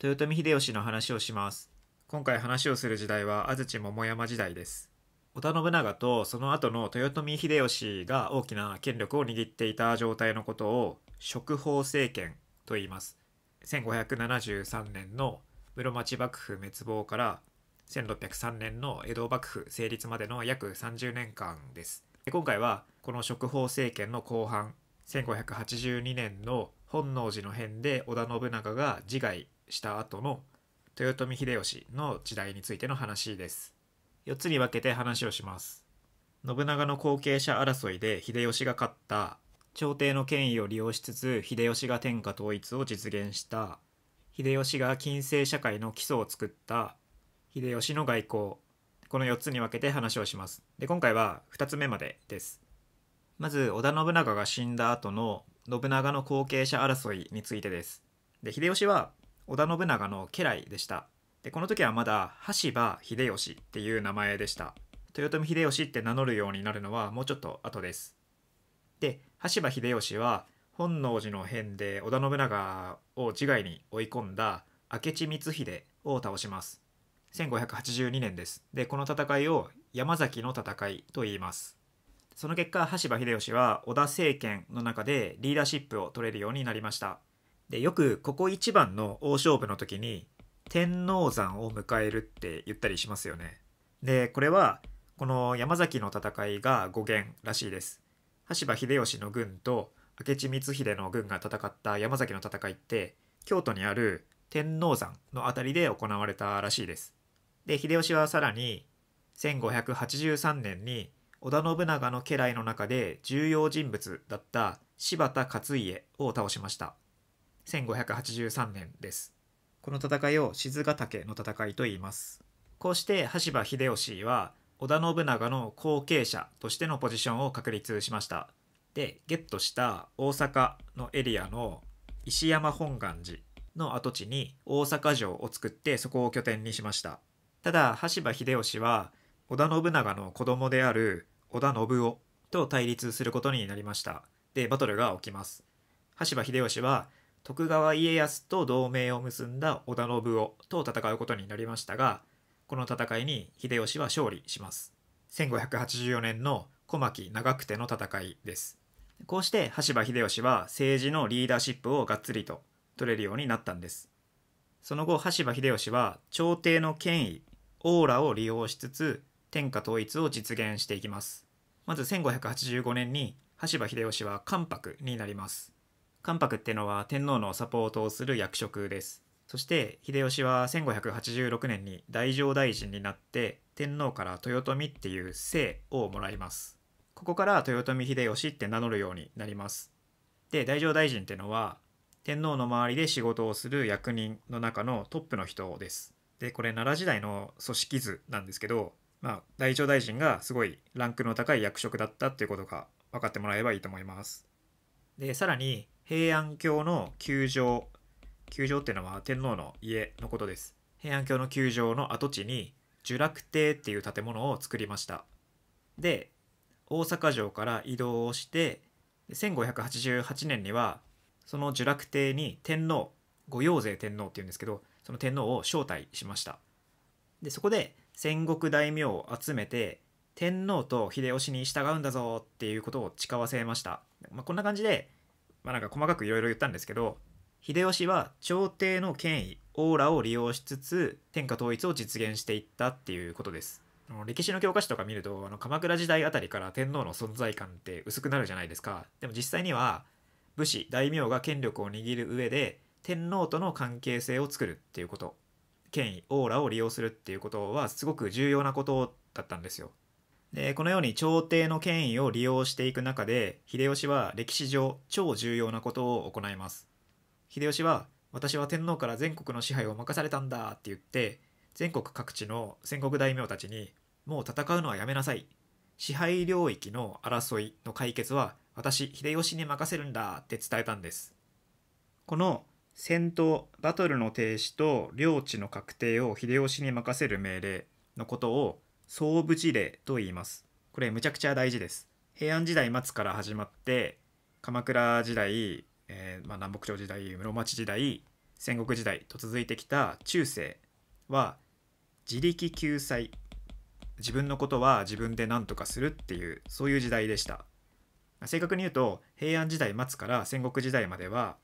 豊臣秀吉の話をします今回話をする時代は安土桃山時代です織田信長とその後の豊臣秀吉が大きな権力を握っていた状態のことを食法政権と言います1573年の室町幕府滅亡から1603年の江戸幕府成立までの約30年間です今回はこの食法政権の後半1582年の本能寺の変で織田信長が自害した後の豊臣秀吉の時代についての話です。4つに分けて話をします。信長の後継者争いで秀吉が勝った朝廷の権威を利用しつつ秀吉が天下統一を実現した秀吉が近世社会の基礎を作った秀吉の外交この4つに分けて話をしますで今回は2つ目までですまず織田信長が死んだ後の信長の後継者争いについてですで秀吉は織田信長の家来でしたでこの時はまだ羽柴秀吉っていう名前でした豊臣秀吉って名乗るようになるのはもうちょっと後ですで羽柴秀吉は本能寺の変で織田信長を自害に追い込んだ明智光秀を倒します1582年ですでこの戦いを山崎の戦いと言いますその結果羽柴秀吉は織田政権の中でリーダーシップを取れるようになりましたでよくここ一番の大勝負の時に天王山を迎えるって言ったりしますよね。でこれはこの山崎の戦いが語源らしいです。羽柴秀吉の軍と明智光秀の軍が戦った山崎の戦いって京都にある天王山の辺りで行われたらしいです。で秀吉はさらに1583年に織田信長の家来の中で重要人物だった柴田勝家を倒しました。1583年です。この戦いを静ヶ岳の戦いと言います。こうして羽柴秀吉は織田信長の後継者としてのポジションを確立しました。で、ゲットした大阪のエリアの石山本願寺の跡地に大阪城を作ってそこを拠点にしました。ただ、羽柴秀吉は織田信長の子供である織田信夫と対立することになりました。で、バトルが起きます。羽柴秀吉は徳川家康と同盟を結んだ織田信夫と戦うことになりましたがこの戦いに秀吉は勝利します1584年の小牧長久手の戦いですこうして羽柴秀吉は政治のリーダーシップをがっつりと取れるようになったんですその後羽柴秀吉は朝廷の権威オーラを利用しつつ天下統一を実現していきますまず1585年に羽柴秀吉は関白になります関白ってのは天皇のサポートをする役職です。そして秀吉は1586年に大乗大臣になって天皇から豊臣っていう姓をもらいます。ここから豊臣秀吉って名乗るようになります。で大乗大臣ってのは天皇の周りで仕事をする役人の中のトップの人です。でこれ奈良時代の組織図なんですけど、まあ、大乗大臣がすごいランクの高い役職だったっていうことが分かってもらえばいいと思います。でさらに平安京の宮城宮城っていうのは天皇の家のことです平安京の宮城の跡地に聚楽亭っていう建物を作りましたで大阪城から移動をして1588年にはその聚楽亭に天皇御用勢天皇っていうんですけどその天皇を招待しましたでそこで戦国大名を集めて天皇と秀吉に従うんだぞっていうことを誓わせました、まあ、こんな感じでまあ、なんか細かくいろいろ言ったんですけど秀吉は朝廷の権威オーラを利用しつつ天下統一を実現していったっていうことです歴史の教科書とか見るとあの鎌倉時代あたりから天皇の存在感って薄くなるじゃないですかでも実際には武士大名が権力を握る上で天皇との関係性を作るっていうこと権威オーラを利用するっていうことはすごく重要なことだったんですよでこのように朝廷の権威を利用していく中で秀吉は歴史上超重要なことを行います秀吉は私は天皇から全国の支配を任されたんだって言って全国各地の戦国大名たちにもう戦うのはやめなさい支配領域の争いの解決は私秀吉に任せるんだって伝えたんですこの戦闘バトルの停止と領地の確定を秀吉に任せる命令のことを総武事例と言いますこれむちゃくちゃ大事です平安時代末から始まって鎌倉時代、えー、まあ、南北朝時代室町時代戦国時代と続いてきた中世は自力救済自分のことは自分で何とかするっていうそういう時代でした正確に言うと平安時代末から戦国時代までは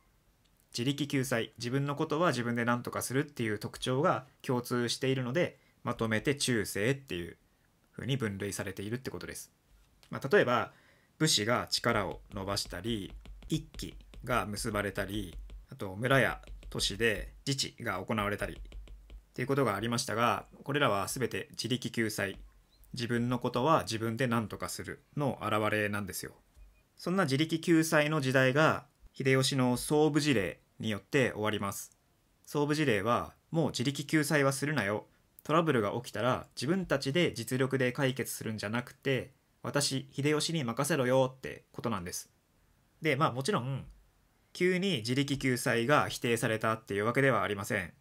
自力救済自分のことは自分で何とかするっていう特徴が共通しているのでまとめて中世っていう風に分類されているってことです。まあ、例えば武士が力を伸ばしたり一揆が結ばれたりあと村や都市で自治が行われたりっていうことがありましたがこれらは全て自力救済自分のことは自分で何とかするの表れなんですよ。そんな自力救済の時代が秀吉の総武事例によって終わります。総武事例はもう自力救済はするなよトラブルが起きたら自分たちで実力で解決するんじゃなくて私秀吉に任せろよってことなんです。でまあもちろん急に自力救済が否定されたっていうわけではありません。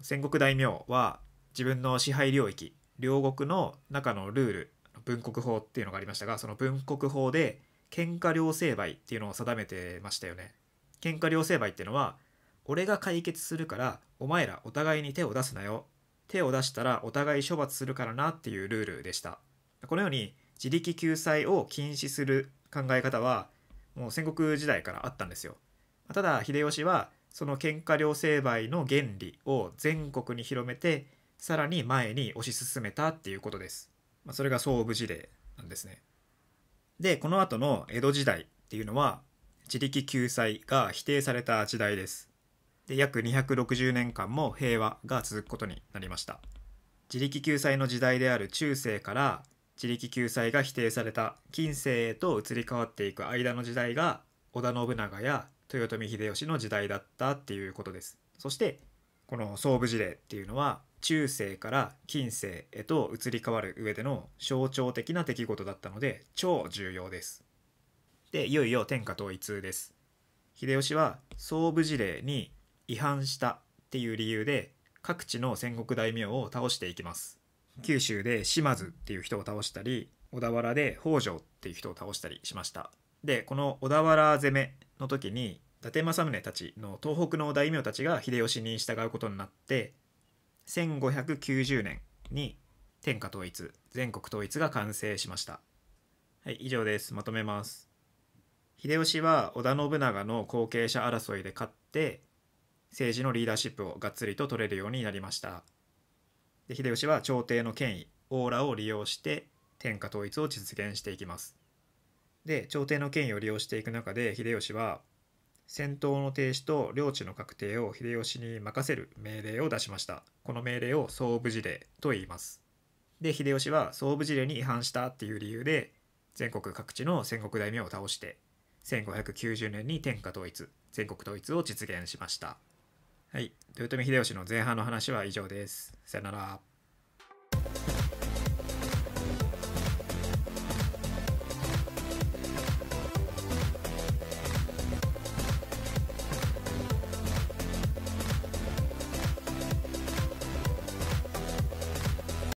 戦国大名は自分の支配領域両国の中のルール文国法っていうのがありましたがその文国法で喧嘩両成敗っていうのを定めてましたよね。喧嘩両成敗っていうのは俺が解決するからお前らお互いに手を出すなよ手を出したらお互い処罰するからなっていうルールでしたこのように自力救済を禁止する考え方はもう戦国時代からあったんですよただ秀吉はその喧嘩両成敗の原理を全国に広めてさらに前に推し進めたっていうことです、まあ、それが総武事例なんですねでこの後の江戸時代っていうのは自力救済が否定された時代ですで約260年間も平和が続くことになりました自力救済の時代である中世から自力救済が否定された近世へと移り変わっていく間の時代が織田信長や豊臣秀吉の時代だったっていうことですそしてこの総武事例っていうのは中世から近世へと移り変わる上での象徴的な出来事だったので超重要ですでいよいよ天下統一です秀吉は総武事例に違反したっていう理由で各地の戦国大名を倒していきます九州で島津っていう人を倒したり小田原で北条っていう人を倒したりしましたでこの小田原攻めの時に伊達政宗たちの東北の大名たちが秀吉に従うことになって1590年に天下統一全国統一が完成しましたはい以上ですまとめます秀吉は織田信長の後継者争いで勝って政治のリーダーシップをがっつりと取れるようになりましたで秀吉は朝廷の権威オーラを利用して天下統一を実現していきますで朝廷の権威を利用していく中で秀吉は戦闘の停止と領地の確定を秀吉に任せる命令を出しましたこの命令を総武事令と言いますで秀吉は総武事令に違反したっていう理由で全国各地の戦国大名を倒して1590年に天下統一全国統一を実現しましたはい、豊臣秀吉の前半の話は以上です。さよなら。